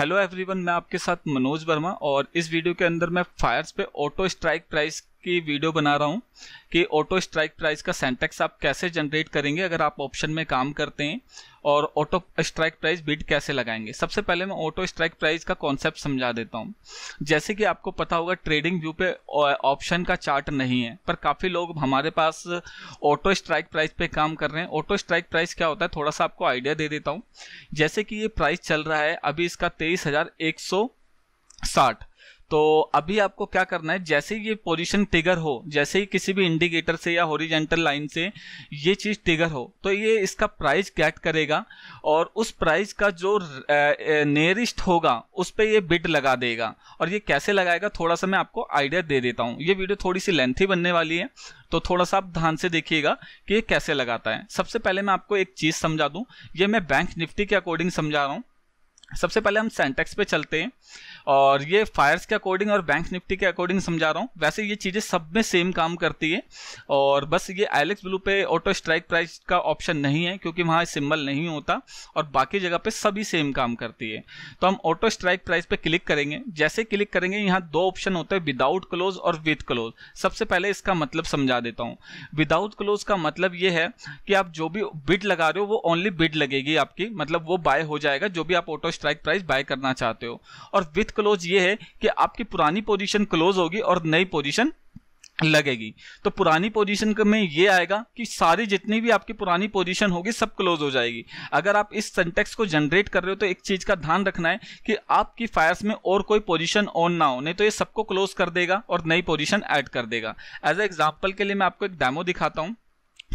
hello everyone मैं आपके साथ मनोज वर्मा और इस वीडियो के अंदर मैं फायर्स पे ऑटो स्ट्राइक प्राइस की वीडियो बना रहा हूँ कि ऑटो स्ट्राइक प्राइस का सेंटेक्स आप कैसे जनरेट करेंगे अगर आप ऑप्शन में काम करते हैं और ऑटो स्ट्राइक प्राइस बिड कैसे लगाएंगे सबसे पहले मैं ऑटो स्ट्राइक प्राइस का कॉन्सेप्ट समझा देता हूँ जैसे कि आपको पता होगा ट्रेडिंग व्यू पे ऑप्शन का चार्ट नहीं है पर काफ़ी लोग हमारे पास ऑटो स्ट्राइक प्राइस पे काम कर रहे हैं ऑटो स्ट्राइक प्राइस क्या होता है थोड़ा सा आपको आइडिया दे देता हूँ जैसे कि ये प्राइस चल रहा है अभी इसका तेईस साठ तो अभी आपको क्या करना है जैसे ही ये पोजीशन टिगर हो जैसे ही किसी भी इंडिकेटर से या हॉरिजेंटल लाइन से ये चीज़ टिगर हो तो ये इसका प्राइस गेट करेगा और उस प्राइस का जो नियरिस्ट होगा उस पर ये बिड लगा देगा और ये कैसे लगाएगा थोड़ा सा मैं आपको आइडिया दे देता हूँ ये वीडियो थोड़ी सी लेंथी बनने वाली है तो थोड़ा सा आप ध्यान से देखिएगा कि ये कैसे लगाता है सबसे पहले मैं आपको एक चीज़ समझा दूँ ये मैं बैंक निफ्टी के अकॉर्डिंग समझा रहा हूँ सबसे पहले हम सेंटेक्स पे चलते हैं और ये फायर्स के अकॉर्डिंग और बैंक निफ्टी के अकॉर्डिंग समझा रहा हूँ वैसे ये चीज़ें सब में सेम काम करती है और बस ये एलेक्स ब्लू पे ऑटो स्ट्राइक प्राइस का ऑप्शन नहीं है क्योंकि वहाँ सिम्बल नहीं होता और बाकी जगह पे सभी सेम काम करती है तो हम ऑटो स्ट्राइक प्राइस पे क्लिक करेंगे जैसे क्लिक करेंगे यहाँ दो ऑप्शन होते हैं विदाउट क्लोज और विथ क्लोज सबसे पहले इसका मतलब समझा देता हूँ विदाउट क्लोज का मतलब ये है कि आप जो भी बिड लगा रहे हो वो ओनली बिड लगेगी आपकी मतलब वो बाय हो जाएगा जो भी आप ऑटो स्ट्राइक प्राइस बाय करना चाहते हो और विथ डेथ क्लोज ये है कि आपकी पुरानी पोजीशन क्लोज होगी और नई पोजीशन लगेगी तो पुरानी पोजीशन में ये आएगा कि सारी जितनी भी आपकी पुरानी पोजीशन होगी सब क्लोज हो जाएगी अगर आप इस सेंटेक्स को जनरेट कर रहे हो तो एक चीज का ध्यान रखना है कि आपकी फायर्स में और कोई पोजीशन ऑन ना हो नहीं तो ये सबको क्लोज कर देगा और नई पोजीशन ऐड कर देगा एज ए एग्जाम्पल के लिए मैं आपको एक डैमो दिखाता हूँ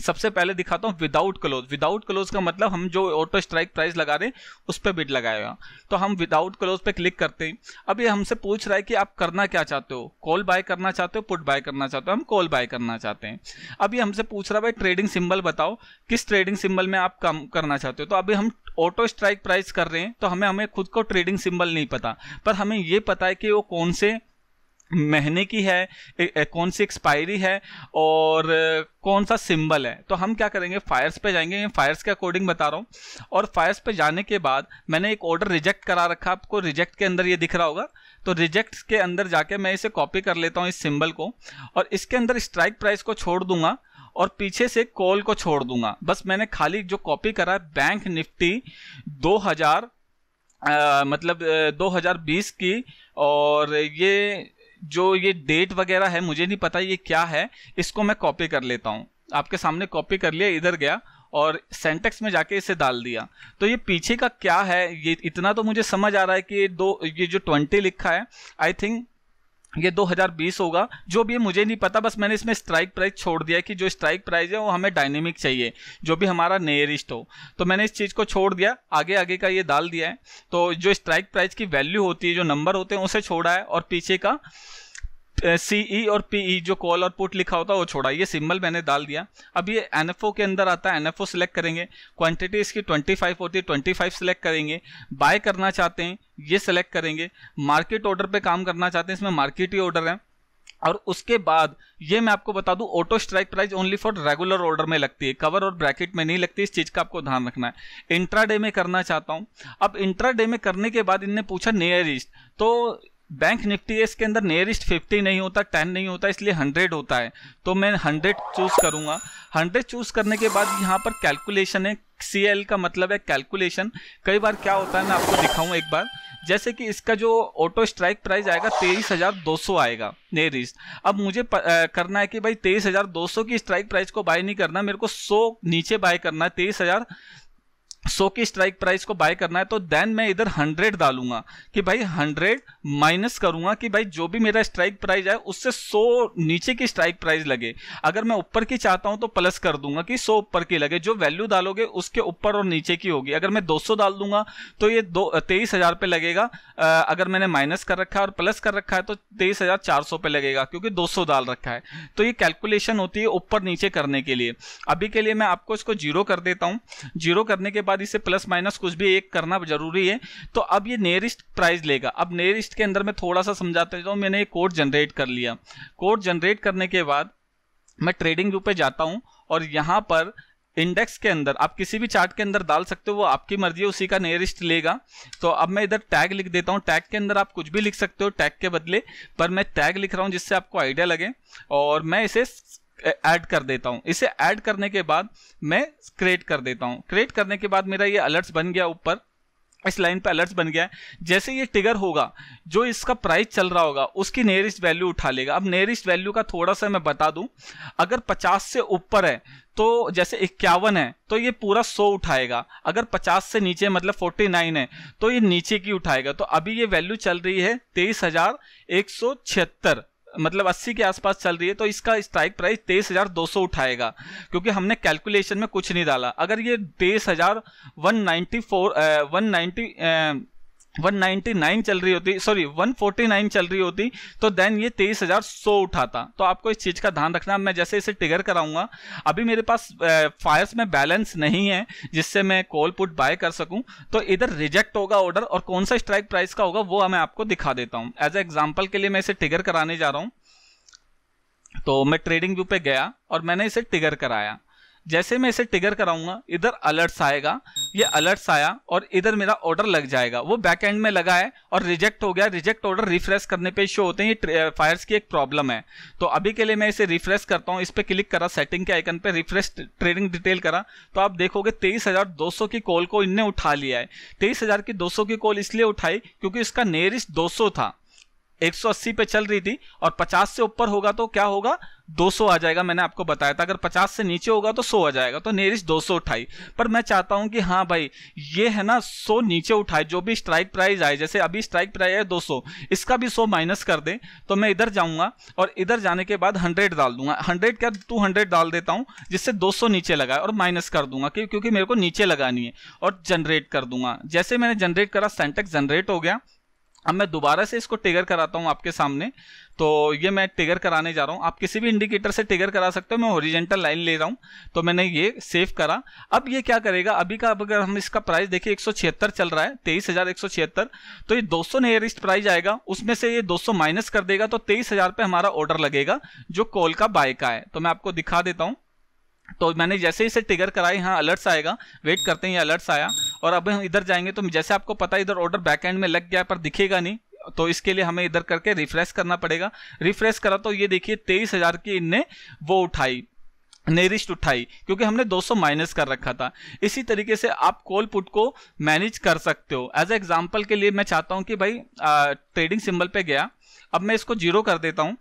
सबसे पहले दिखाता हूँ विदाउट क्लोज विदाउट क्लोज का मतलब हम जो ऑटो स्ट्राइक प्राइस लगा रहे हैं उस पर बिड लगाएगा तो हम विदाउट क्लोज पे क्लिक करते हैं अब ये हमसे पूछ रहा है कि आप करना क्या चाहते हो कॉल बाय करना चाहते हो पुट बाय करना चाहते हो हम कॉल बाय करना चाहते हैं अब ये हमसे पूछ रहा है भाई ट्रेडिंग सिंबल बताओ किस ट्रेडिंग सिंबल में आप कम करना चाहते हो तो अभी हम ऑटो स्ट्राइक प्राइस कर रहे हैं तो हमें हमें खुद को ट्रेडिंग सिंबल नहीं पता पर हमें ये पता है कि वो कौन से महीने की है ए, ए, कौन सी एक्सपायरी है और कौन सा सिंबल है तो हम क्या करेंगे फायर्स पे जाएंगे फायर्स के अकॉर्डिंग बता रहा हूँ और फायर्स पे जाने के बाद मैंने एक ऑर्डर रिजेक्ट करा रखा आपको रिजेक्ट के अंदर ये दिख रहा होगा तो रिजेक्ट के अंदर जाके मैं इसे कॉपी कर लेता हूँ इस सिम्बल को और इसके अंदर स्ट्राइक प्राइस को छोड़ दूंगा और पीछे से कॉल को छोड़ दूंगा बस मैंने खाली जो कॉपी करा है बैंक निफ्टी दो हजार आ, मतलब 2020 की और ये जो ये डेट वगैरह है मुझे नहीं पता ये क्या है इसको मैं कॉपी कर लेता हूँ आपके सामने कॉपी कर लिया इधर गया और सेंटेक्स में जाके इसे डाल दिया तो ये पीछे का क्या है ये इतना तो मुझे समझ आ रहा है कि दो ये जो ट्वेंटी लिखा है आई थिंक ये 2020 होगा जो भी मुझे नहीं पता बस मैंने इसमें स्ट्राइक प्राइस छोड़ दिया कि जो स्ट्राइक प्राइस है वो हमें डायनेमिक चाहिए जो भी हमारा नियरिस्ट हो तो मैंने इस चीज़ को छोड़ दिया आगे आगे का ये डाल दिया है तो जो स्ट्राइक प्राइस की वैल्यू होती है जो नंबर होते हैं उसे छोड़ा है और पीछे का सीई e और पीई e, जो कॉल और पुट लिखा होता है वो छोड़ा ये सिंबल मैंने डाल दिया अब ये एनएफओ के अंदर आता है एनएफओ सिलेक्ट करेंगे क्वांटिटी इसकी 25 होती है ट्वेंटी फाइव सिलेक्ट करेंगे बाय करना चाहते हैं ये सिलेक्ट करेंगे मार्केट ऑर्डर पे काम करना चाहते हैं इसमें मार्केट ही ऑर्डर है और उसके बाद ये मैं आपको बता दूं auto strike price only for regular order में लगती है कवर और ब्रैकेट में नहीं लगती इस चीज़ का आपको ध्यान रखना है इंट्राडे में करना चाहता हूं अब इंट्राडे में करने के बाद इनने पूछा नियर ईस्ट तो बैंक निफ्टी इसके अंदर नियरेस्ट फिफ्टी नहीं होता टेन नहीं होता इसलिए हंड्रेड होता है तो मैं हंड्रेड चूज़ करूंगा हंड्रेड चूज़ करने के बाद यहाँ पर कैलकुलेशन है सी एल का मतलब है कैलकुलेशन कई बार क्या होता है मैं आपको दिखाऊँ एक बार जैसे कि इसका जो ऑटो स्ट्राइक प्राइस आएगा तेईस हज़ार दो सौ आएगा नियरेस्ट अब मुझे प, आ, करना है कि भाई तेईस हज़ार दो सौ की स्ट्राइक प्राइस को बाय नहीं करना मेरे को सौ नीचे बाय करना है तेईस हज़ार सो की स्ट्राइक प्राइस को बाय करना है तो देन मैं इधर हंड्रेड डालूंगा कि भाई हंड्रेड माइनस करूंगा कि भाई जो भी मेरा स्ट्राइक प्राइस है उससे सो नीचे की स्ट्राइक प्राइस लगे अगर मैं ऊपर की चाहता हूं तो प्लस कर दूंगा कि सो ऊपर की लगे जो वैल्यू डालोगे उसके ऊपर और नीचे की होगी अगर मैं दो डाल दूंगा तो ये दो तेईस हजार पे लगेगा अगर मैंने माइनस कर रखा है और प्लस कर रखा है तो तेईस हजार चार सौ पे लगेगा क्योंकि दो सौ डाल रखा है तो ये कैलकुलेशन होती है ऊपर नीचे करने के लिए अभी के लिए मैं आपको इसको जीरो कर देता हूँ जीरो करने के बाद बाद इसे प्लस माइनस कुछ भी एक करना जरूरी है तो अब ये नियरिस्ट प्राइस लेगा अब नियरिस्ट के अंदर मैं थोड़ा सा समझाते जाऊँ मैंने एक कोड जनरेट कर लिया कोड जनरेट करने के बाद मैं ट्रेडिंग व्यू पे जाता हूँ और यहाँ पर इंडेक्स के अंदर आप किसी भी चार्ट के अंदर डाल सकते हो वो आपकी मर्जी है उसी का नियरिस्ट लेगा तो अब मैं इधर टैग लिख देता हूँ टैग के अंदर आप कुछ भी लिख सकते हो टैग के बदले पर मैं टैग लिख रहा हूँ जिससे आपको आइडिया लगे और मैं इसे ऐड कर देता हूं इसे ऐड करने के बाद मैं क्रिएट कर देता हूं क्रिएट करने के बाद मेरा ये अलर्ट्स बन गया ऊपर इस लाइन पे अलर्ट्स बन गया है जैसे ये टिगर होगा जो इसका प्राइस चल रहा होगा उसकी नियरेस्ट वैल्यू उठा लेगा अब नियरेस्ट वैल्यू का थोड़ा सा मैं बता दूं अगर 50 से ऊपर है तो जैसे इक्यावन है तो ये पूरा 100 उठाएगा अगर 50 से नीचे मतलब 49 है तो ये नीचे की उठाएगा तो अभी ये वैल्यू चल रही है तेईस मतलब 80 के आसपास चल रही है तो इसका स्ट्राइक प्राइस तेईस हजार दो सौ उठाएगा क्योंकि हमने कैलकुलेशन में कुछ नहीं डाला अगर ये तेईस हजार one ninety four one ninety 199 चल रही होती सॉरी 149 चल रही होती तो देन ये तेईस हजार उठाता तो आपको इस चीज का ध्यान रखना मैं जैसे इसे टिगर कराऊंगा अभी मेरे पास फायर्स में बैलेंस नहीं है जिससे मैं कॉल पुट बाय कर सकूं तो इधर रिजेक्ट होगा ऑर्डर और कौन सा स्ट्राइक प्राइस का होगा वो मैं आपको दिखा देता हूं एज ए एग्जाम्पल के लिए मैं इसे टिगर कराने जा रहा हूं तो मैं ट्रेडिंग व्यू पे गया और मैंने इसे टिगर कराया जैसे मैं इसे टिगर कराऊंगा इधर अलर्ट्स आएगा ये अलर्ट्स आया और इधर मेरा ऑर्डर लग जाएगा वो बैक एंड में लगा है और रिजेक्ट हो गया रिजेक्ट ऑर्डर रिफ्रेश करने पे शो होते हैं ये फायर्स की एक प्रॉब्लम है तो अभी के लिए मैं इसे रिफ्रेश करता हूँ इस पर क्लिक करा सेटिंग के आइकन पर रिफ्रेश ट्रेडिंग डिटेल करा तो आप देखोगे तेईस की कॉल को इनने उठा लिया है तेईस की दो की कॉल इसलिए उठाई क्योंकि इसका नियरिस्ट दो था 180 पे चल रही थी और 50 से ऊपर होगा तो क्या होगा 200 आ जाएगा मैंने आपको बताया था अगर 50 से नीचे होगा तो 100 आ जाएगा तो नेरिस दो उठाई पर मैं चाहता हूं कि हाँ भाई ये है ना 100 नीचे उठाए जो भी स्ट्राइक प्राइस आए जैसे अभी स्ट्राइक प्राइस है 200 इसका भी 100 माइनस कर दें तो मैं इधर जाऊंगा और इधर जाने के बाद हंड्रेड डाल दूंगा हंड्रेड क्या हंड्रेड डाल देता हूँ जिससे 200 नीचे लगाए और माइनस कर दूंगा क्योंकि मेरे को नीचे लगानी है और जनरेट कर दूंगा जैसे मैंने जनरेट करा सेंटेक्स जनरेट हो गया अब मैं दोबारा से इसको टिगर कराता हूँ आपके सामने तो ये मैं टिगर कराने जा रहा हूं आप किसी भी इंडिकेटर से टिगर करा सकते हो मैं ओरिजेंटल लाइन ले रहा हूं तो मैंने ये सेव करा अब ये क्या करेगा अभी का अगर हम इसका प्राइस देखिए एक चल रहा है तेईस तो ये दो सौ नियरिस्ट प्राइस आएगा उसमें से ये 200 माइनस कर देगा तो तेईस हजार पे हमारा ऑर्डर लगेगा जो कॉल का बाय का है तो मैं आपको दिखा देता हूँ तो मैंने जैसे ही इसे टिगर कराई यहाँ अलर्ट्स आएगा वेट करते हैं ये अलर्ट्स आया और अब हम इधर जाएंगे तो जैसे आपको पता इधर ऑर्डर बैक एंड में लग गया पर दिखेगा नहीं तो इसके लिए हमें इधर करके रिफ्रेश करना पड़ेगा रिफ्रेश करा तो ये देखिए तेईस हजार की इनने वो उठाई नेरिस्ट उठाई क्योंकि हमने 200 माइनस कर रखा था इसी तरीके से आप कॉल पुट को मैनेज कर सकते हो एज एग्जाम्पल के लिए मैं चाहता हूँ कि भाई ट्रेडिंग सिंबल पे गया अब मैं इसको जीरो कर देता हूँ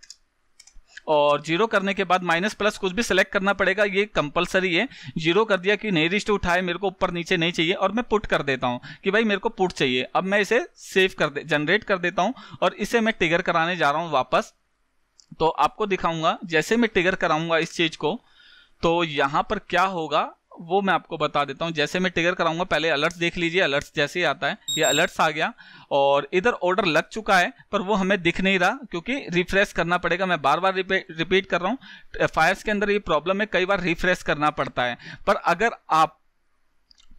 और जीरो करने के बाद माइनस प्लस कुछ भी सिलेक्ट करना पड़ेगा ये कंपलसरी है जीरो कर दिया कि नहीं रिस्ट उठाए मेरे को ऊपर नीचे नहीं चाहिए और मैं पुट कर देता हूँ कि भाई मेरे को पुट चाहिए अब मैं इसे सेव कर दे जनरेट कर देता हूँ और इसे मैं टिगर कराने जा रहा हूँ वापस तो आपको दिखाऊंगा जैसे मैं टिगर कराऊंगा इस चीज को तो यहां पर क्या होगा वो मैं आपको बता देता हूँ जैसे मैं ट्रिगर कराऊंगा पहले अलर्ट्स देख लीजिए अलर्ट्स जैसे ही आता है ये अलर्ट्स आ गया और इधर ऑर्डर लग चुका है पर वो हमें दिख नहीं रहा क्योंकि रिफ्रेश करना पड़ेगा मैं बार बार रिपीट कर रहा हूँ फायर्स के अंदर ये प्रॉब्लम है कई बार रिफ्रेश करना पड़ता है पर अगर आप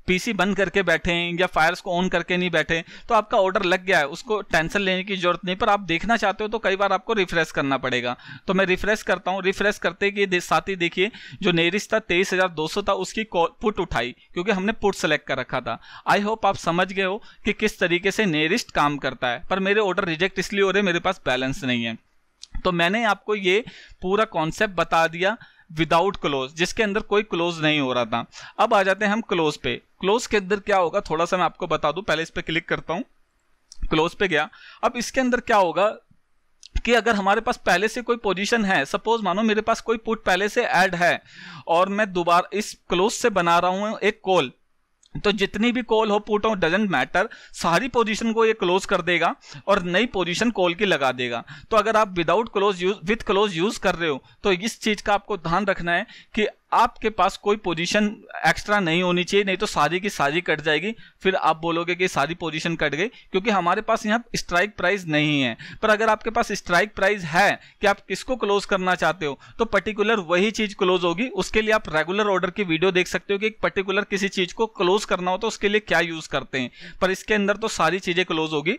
पीसी बंद करके बैठे हैं या फायर्स को ऑन करके नहीं बैठे तो आपका ऑर्डर लग गया है उसको टेंशन लेने की जरूरत नहीं पर आप देखना चाहते हो तो कई बार आपको रिफ्रेश करना पड़ेगा तो मैं रिफ्रेश करता हूँ रिफ्रेश करते कि साथ ही देखिए जो नेरिस्ट था तेईस था उसकी पुट उठाई क्योंकि हमने पुट सेलेक्ट कर रखा था आई होप आप समझ गए हो कि किस तरीके से नेरिस्ट काम करता है पर मेरे ऑर्डर रिजेक्ट इसलिए हो रहे मेरे पास बैलेंस नहीं है तो मैंने आपको ये पूरा कॉन्सेप्ट बता दिया विदाउट क्लोज जिसके अंदर कोई क्लोज नहीं हो रहा था अब आ जाते हैं हम क्लोज पे क्लोज के अंदर क्या होगा थोड़ा सा मैं आपको बता दूं पहले इस पर क्लिक करता हूं क्लोज पे गया अब इसके अंदर क्या होगा कि अगर हमारे पास पहले से कोई पोजीशन है सपोज मानो मेरे पास कोई पुट पहले से ऐड है और मैं दोबारा इस क्लोज से बना रहा हूं एक कॉल तो जितनी भी कॉल हो पुट हो डजेंट मैटर सारी पोजीशन को ये क्लोज कर देगा और नई पोजीशन कॉल की लगा देगा तो अगर आप without close use with close use कर रहे हो तो इस चीज का आपको ध्यान रखना है कि आपके पास कोई पोजीशन एक्स्ट्रा नहीं होनी चाहिए नहीं तो सारी की सारी कट जाएगी फिर आप बोलोगे कि सारी पोजीशन कट गई क्योंकि हमारे पास यहाँ स्ट्राइक प्राइस नहीं है पर अगर आपके पास स्ट्राइक प्राइस है कि आप किसको क्लोज करना चाहते हो तो पर्टिकुलर वही चीज क्लोज होगी उसके लिए आप रेगुलर ऑर्डर की वीडियो देख सकते हो कि पर्टिकुलर किसी चीज को क्लोज करना हो तो उसके लिए क्या यूज करते हैं पर इसके अंदर तो सारी चीजें क्लोज होगी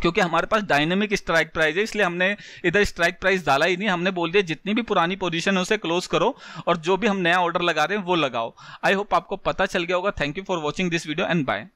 क्योंकि हमारे पास डायनेमिक स्ट्राइक प्राइस है इसलिए हमने इधर स्ट्राइक प्राइस डाला ही नहीं हमने बोल दिया जितनी भी पुरानी पोजीशन है उसे क्लोज करो और जो भी हम नया ऑर्डर लगा रहे हैं वो लगाओ आई होप आपको पता चल गया होगा thank you for watching this video and bye